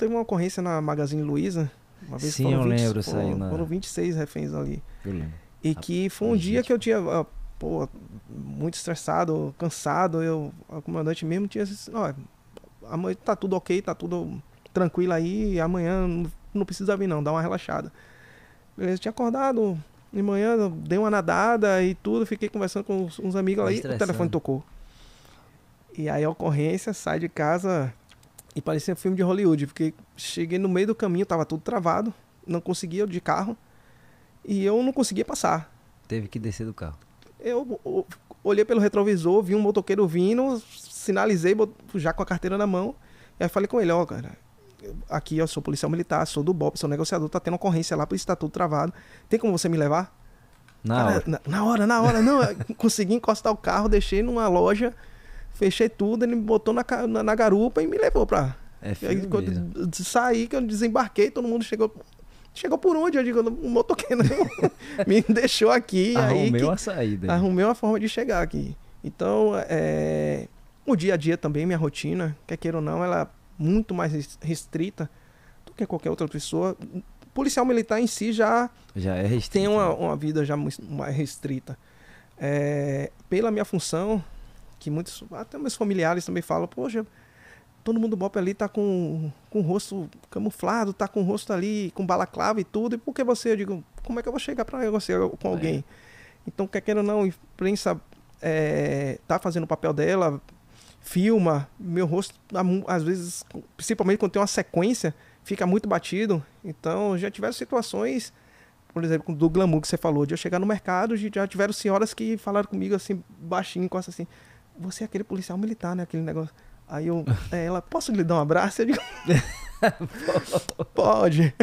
teve uma ocorrência na Magazine Luiza. Uma vez Sim, eu lembro, foram, foram 26 reféns ali. Eu lembro. E ah, que foi um dia gente... que eu tinha, ah, pô, muito estressado, cansado. Eu, o comandante mesmo tinha ó, amanhã tá tudo ok, tá tudo tranquilo aí, amanhã não, não precisa vir não, dá uma relaxada. Beleza, tinha acordado de manhã, dei uma nadada e tudo, fiquei conversando com uns, amigos lá e o telefone tocou. E aí a ocorrência, sai de casa, e parecia um filme de Hollywood, porque cheguei no meio do caminho, tava tudo travado, não conseguia de carro. E eu não conseguia passar. Teve que descer do carro. Eu, eu olhei pelo retrovisor, vi um motoqueiro vindo, sinalizei, já com a carteira na mão. E aí falei com ele, ó, oh, cara, aqui eu sou policial militar, sou do BOP, sou negociador, tá tendo ocorrência lá, por isso tá tudo travado. Tem como você me levar? Na cara, hora. Na, na, hora, na hora, não. consegui encostar o carro, deixei numa loja Fechei tudo, ele me botou na, na, na garupa e me levou pra. É e aí, quando mesmo. saí, que eu desembarquei, todo mundo chegou. Chegou por onde? Eu digo, um motoqueiro me deixou aqui. Arrumei aí a saída. Arrumei uma forma de chegar aqui. Então, é, o dia a dia também, minha rotina, quer queira ou não, ela é muito mais restrita do que qualquer outra pessoa. Policial militar em si já, já é restrita, tem uma, né? uma vida já mais restrita. É, pela minha função, que muitos, até meus familiares também falam, poxa, todo mundo bop ali tá com, com o rosto camuflado, tá com o rosto ali, com balaclava e tudo, e por que você? Eu digo, como é que eu vou chegar para negociar com é. alguém? É. Então, quer queira ou não, a imprensa é, tá fazendo o papel dela, filma, meu rosto, às vezes, principalmente quando tem uma sequência, fica muito batido, então já tiveram situações por exemplo, do glamour que você falou, de eu chegar no mercado, já tiveram senhoras que falaram comigo assim, baixinho, com assim, você é aquele policial militar, né? Aquele negócio. Aí eu, é, ela, posso lhe dar um abraço? Eu digo, pode.